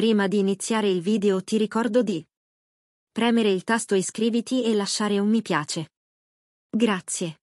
Prima di iniziare il video ti ricordo di premere il tasto iscriviti e lasciare un mi piace. Grazie.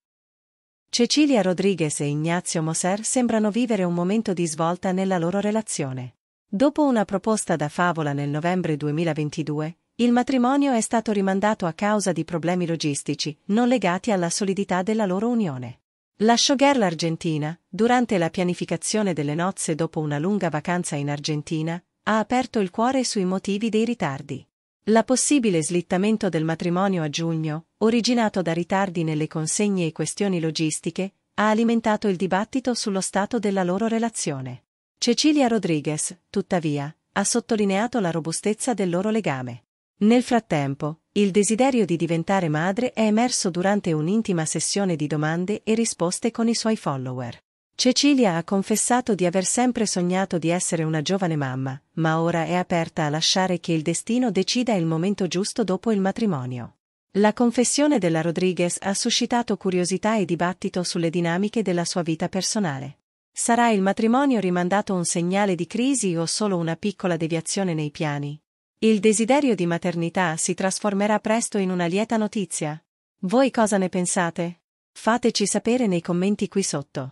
Cecilia Rodriguez e Ignazio Moser sembrano vivere un momento di svolta nella loro relazione. Dopo una proposta da favola nel novembre 2022, il matrimonio è stato rimandato a causa di problemi logistici non legati alla solidità della loro unione. La showgirl argentina, durante la pianificazione delle nozze dopo una lunga vacanza in Argentina, ha aperto il cuore sui motivi dei ritardi. La possibile slittamento del matrimonio a giugno, originato da ritardi nelle consegne e questioni logistiche, ha alimentato il dibattito sullo stato della loro relazione. Cecilia Rodriguez, tuttavia, ha sottolineato la robustezza del loro legame. Nel frattempo, il desiderio di diventare madre è emerso durante un'intima sessione di domande e risposte con i suoi follower. Cecilia ha confessato di aver sempre sognato di essere una giovane mamma, ma ora è aperta a lasciare che il destino decida il momento giusto dopo il matrimonio. La confessione della Rodriguez ha suscitato curiosità e dibattito sulle dinamiche della sua vita personale. Sarà il matrimonio rimandato un segnale di crisi o solo una piccola deviazione nei piani? Il desiderio di maternità si trasformerà presto in una lieta notizia. Voi cosa ne pensate? Fateci sapere nei commenti qui sotto.